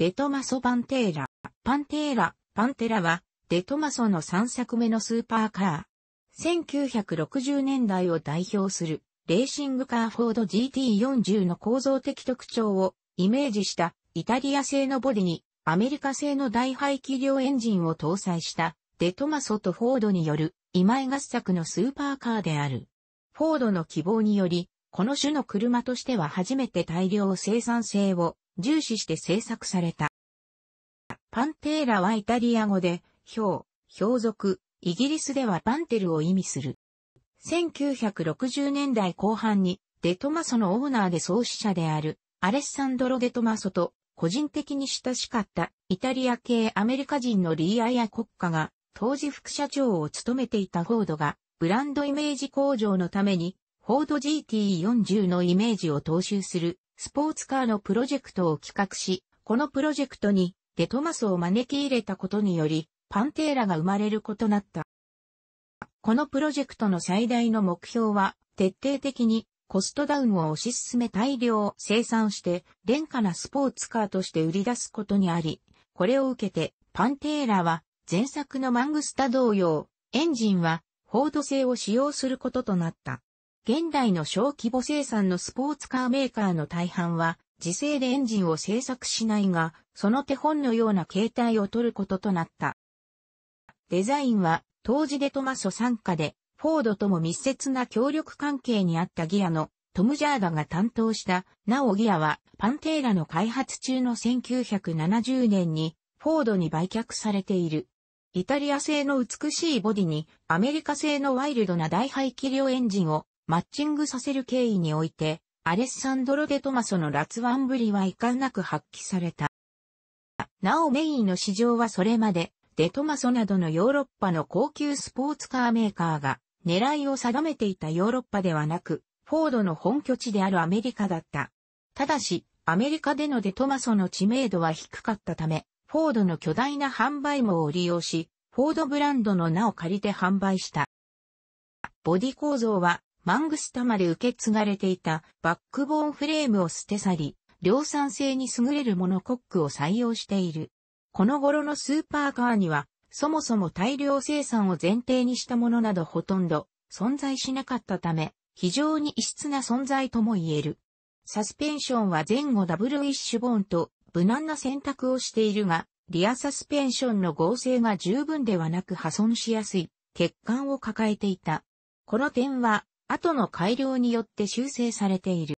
デトマソ・パンテーラ。パンテーラ、パンテラは、デトマソの3作目のスーパーカー。1960年代を代表する、レーシングカーフォード GT40 の構造的特徴をイメージしたイタリア製のボディにアメリカ製の大排気量エンジンを搭載したデトマソとフォードによる今井合作のスーパーカーである。フォードの希望により、この種の車としては初めて大量生産性を重視して制作された。パンテーラはイタリア語で、氷、氷族、イギリスではパンテルを意味する。1960年代後半に、デトマソのオーナーで創始者である、アレッサンドロ・デトマソと、個人的に親しかったイタリア系アメリカ人のリーアイア国家が、当時副社長を務めていたフォードが、ブランドイメージ向上のために、フォード GT40 のイメージを踏襲するスポーツカーのプロジェクトを企画し、このプロジェクトにデトマスを招き入れたことにより、パンテーラが生まれることなった。このプロジェクトの最大の目標は、徹底的にコストダウンを推し進め大量生産して、廉価なスポーツカーとして売り出すことにあり、これを受けて、パンテーラは、前作のマングスタ同様、エンジンは、フォード製を使用することとなった。現代の小規模生産のスポーツカーメーカーの大半は、自制でエンジンを製作しないが、その手本のような形態を取ることとなった。デザインは、当時でトマソ参加で、フォードとも密接な協力関係にあったギアのトム・ジャーダが担当した、なおギアは、パンテーラの開発中の1970年に、フォードに売却されている。イタリア製の美しいボディに、アメリカ製のワイルドな大排気量エンジンをマッチングさせる経緯において、アレッサンドロ・デ・トマソの辣腕ぶりは遺憾なく発揮された。なおメインの市場はそれまで、デトマソなどのヨーロッパの高級スポーツカーメーカーが狙いを定めていたヨーロッパではなく、フォードの本拠地であるアメリカだった。ただし、アメリカでのデトマソの知名度は低かったため、フォードの巨大な販売網を利用し、フォードブランドの名を借りて販売した。ボディ構造はマングスタまで受け継がれていたバックボーンフレームを捨て去り、量産性に優れるモノコックを採用している。この頃のスーパーカーには、そもそも大量生産を前提にしたものなどほとんど存在しなかったため、非常に異質な存在とも言える。サスペンションは前後ダブルウィッシュボーンと無難な選択をしているが、リアサスペンションの合成が十分ではなく破損しやすい欠陥を抱えていた。この点は後の改良によって修正されている。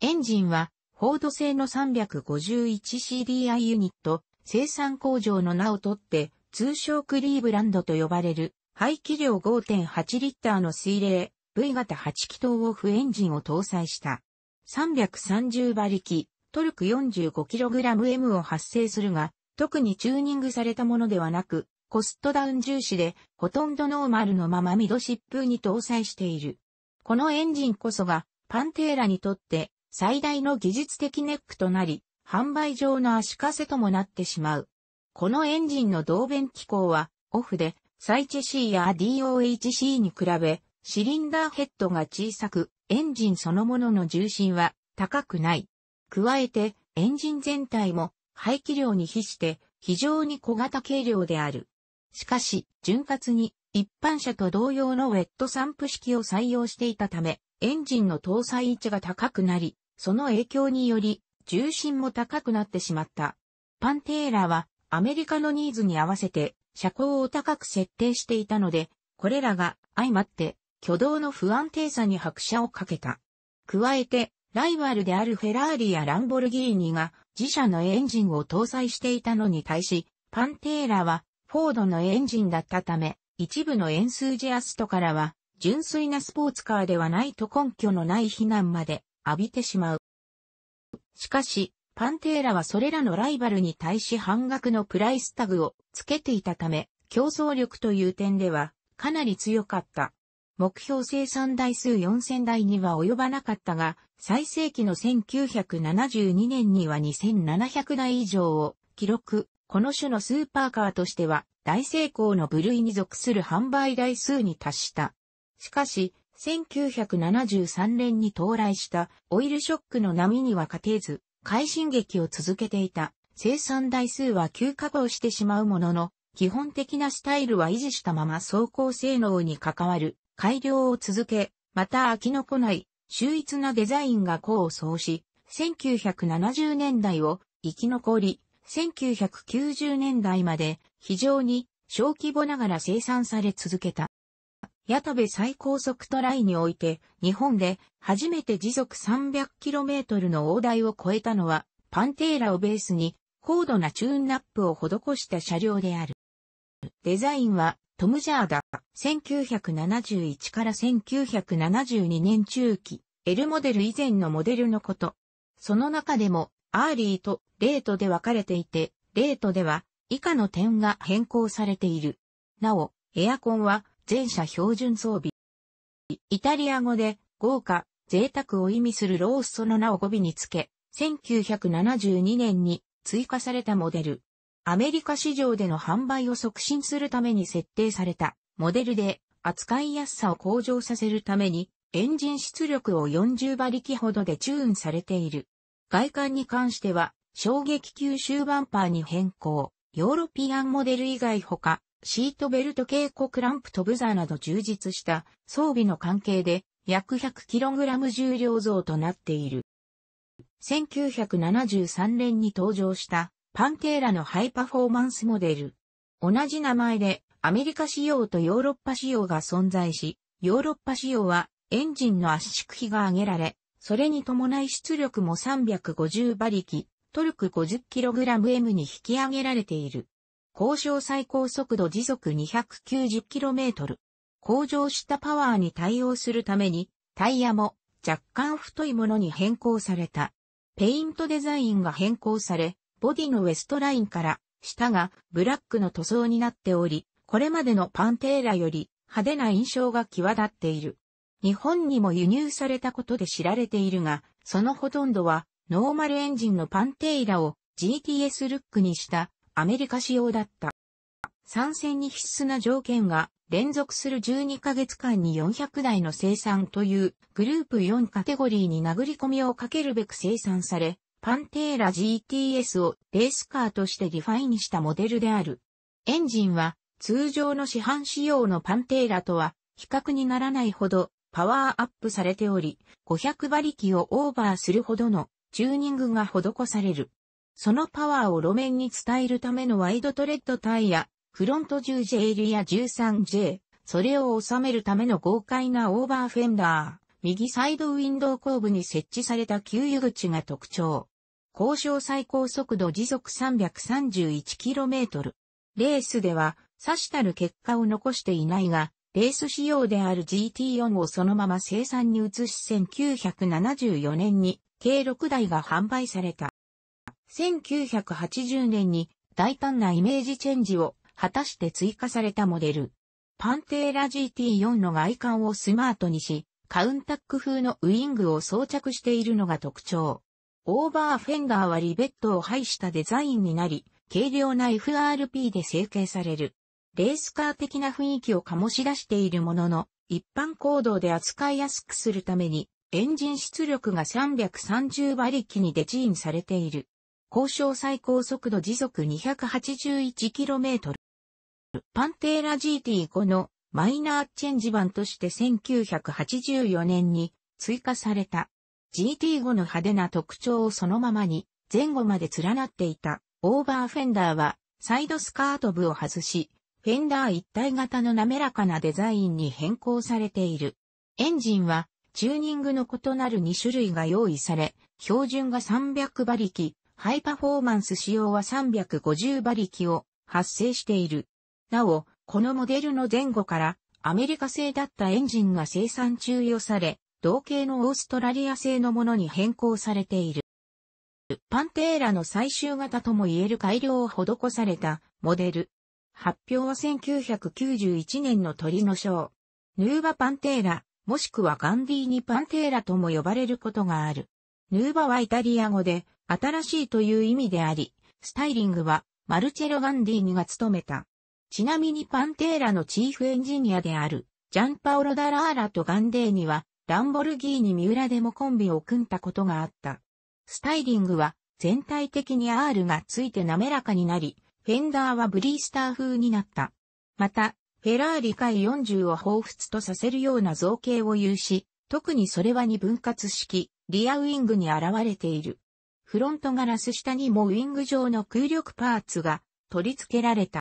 エンジンは、フォード製の 351CDI ユニット、生産工場の名をとって、通称クリーブランドと呼ばれる、排気量5.8リッターの水冷、V 型8気筒オフエンジンを搭載した。330馬力、トルク 45kgM を発生するが、特にチューニングされたものではなく、コストダウン重視で、ほとんどノーマルのままミドッ風に搭載している。このエンジンこそが、パンテーラにとって最大の技術的ネックとなり、販売上の足かせともなってしまう。このエンジンの動弁機構は、オフで、サイチェ C や DOHC に比べ、シリンダーヘッドが小さく、エンジンそのものの重心は高くない。加えて、エンジン全体も排気量に比して非常に小型軽量である。しかし、潤滑に一般車と同様のウェット散布式を採用していたため、エンジンの搭載位置が高くなり、その影響により、重心も高くなってしまった。パンテーラは、アメリカのニーズに合わせて、車高を高く設定していたので、これらが相まって、挙動の不安定さに拍車をかけた。加えて、ライバルであるフェラーリやランボルギーニが自社のエンジンを搭載していたのに対し、パンテーラはフォードのエンジンだったため、一部のエンスージアストからは、純粋なスポーツカーではないと根拠のない非難まで浴びてしまう。しかし、パンテーラはそれらのライバルに対し半額のプライスタグをつけていたため、競争力という点ではかなり強かった。目標生産台数4000台には及ばなかったが、最盛期の1972年には2700台以上を記録、この種のスーパーカーとしては大成功の部類に属する販売台数に達した。しかし、1973年に到来したオイルショックの波には勝てず、快進撃を続けていた生産台数は急加工してしまうものの、基本的なスタイルは維持したまま走行性能に関わる改良を続け、また飽きのこない秀逸なデザインが功を奏し、1970年代を生き残り、1990年代まで非常に小規模ながら生産され続けた。矢田部最高速トライにおいて日本で初めて時速 300km の大台を超えたのはパンテーラをベースに高度なチューンナップを施した車両である。デザインはトム・ジャーダ、1971から1972年中期、L モデル以前のモデルのこと。その中でもアーリーとレートで分かれていて、レートでは以下の点が変更されている。なお、エアコンは全車標準装備。イタリア語で豪華、贅沢を意味するローストの名を語尾につけ、1972年に追加されたモデル。アメリカ市場での販売を促進するために設定されたモデルで扱いやすさを向上させるためにエンジン出力を40馬力ほどでチューンされている。外観に関しては、衝撃吸収バンパーに変更、ヨーロピアンモデル以外ほか、シートベルト警告クランプとブザーなど充実した装備の関係で約 100kg 重量増となっている。1973年に登場したパンテーラのハイパフォーマンスモデル。同じ名前でアメリカ仕様とヨーロッパ仕様が存在し、ヨーロッパ仕様はエンジンの圧縮比が上げられ、それに伴い出力も350馬力、トルク 50kgm に引き上げられている。交渉最高速度時速 290km。向上したパワーに対応するために、タイヤも若干太いものに変更された。ペイントデザインが変更され、ボディのウエストラインから、下がブラックの塗装になっており、これまでのパンテーラより派手な印象が際立っている。日本にも輸入されたことで知られているが、そのほとんどはノーマルエンジンのパンテイラを GTS ルックにしたアメリカ仕様だった。参戦に必須な条件が連続する12ヶ月間に400台の生産というグループ4カテゴリーに殴り込みをかけるべく生産され、パンテーラ GTS をレースカーとしてリファインしたモデルである。エンジンは通常の市販仕様のパンテーラとは比較にならないほどパワーアップされており、500馬力をオーバーするほどのチューニングが施される。そのパワーを路面に伝えるためのワイドトレッドタイヤ、フロント 10J リア 13J、それを収めるための豪快なオーバーフェンダー、右サイドウィンドウ後部に設置された給油口が特徴。交渉最高速度時速 331km。レースでは、差したる結果を残していないが、レース仕様である GT4 をそのまま生産に移し1974年に計6台が販売された。1980年に大胆なイメージチェンジを果たして追加されたモデル。パンテーラ GT4 の外観をスマートにし、カウンタック風のウィングを装着しているのが特徴。オーバーフェンダーはリベットを配したデザインになり、軽量な FRP で成形される。レースカー的な雰囲気を醸し出しているものの、一般行動で扱いやすくするために、エンジン出力が330馬力にデチインされている。交渉最高速度時速 281km。パンテーラ GT5 のマイナーチェンジ版として1984年に追加された。GT5 の派手な特徴をそのままに前後まで連なっていたオーバーフェンダーはサイドスカート部を外しフェンダー一体型の滑らかなデザインに変更されている。エンジンは、チューニングの異なる2種類が用意され、標準が300馬力、ハイパフォーマンス仕様は350馬力を発生している。なお、このモデルの前後からアメリカ製だったエンジンが生産中与され、同型のオーストラリア製のものに変更されている。パンテーラの最終型とも言える改良を施されたモデル。発表は1991年の鳥の章。ヌーバパンテーラ、もしくはガンディーニパンテーラとも呼ばれることがある。ヌーバはイタリア語で、新しいという意味であり、スタイリングは、マルチェロ・ガンディーニが務めた。ちなみにパンテーラのチーフエンジニアである、ジャンパオロ・ダラーラとガンデーニは、ランボルギーニ・三浦でもコンビを組んだことがあった。スタイリングは、全体的に R がついて滑らかになり、フェンダーはブリースター風になった。また、フェラーリ回40を彷彿とさせるような造形を有し、特にそれは二分割式、リアウィングに現れている。フロントガラス下にもウィング状の空力パーツが取り付けられた。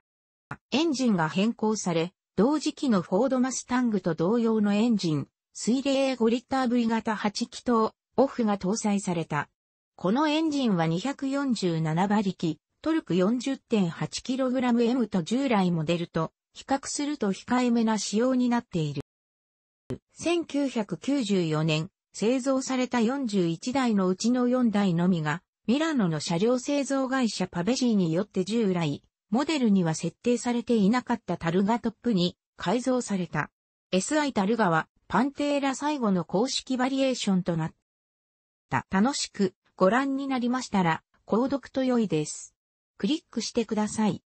エンジンが変更され、同時期のフォードマスタングと同様のエンジン、水冷5リッター V 型8気筒、オフが搭載された。このエンジンは247馬力、トルク 40.8kgM と従来モデルと比較すると控えめな仕様になっている。1994年、製造された41台のうちの4台のみが、ミラノの車両製造会社パベジーによって従来、モデルには設定されていなかったタルガトップに改造された。SI タルガはパンテーラ最後の公式バリエーションとなった。楽しくご覧になりましたら、購読と良いです。クリックしてください。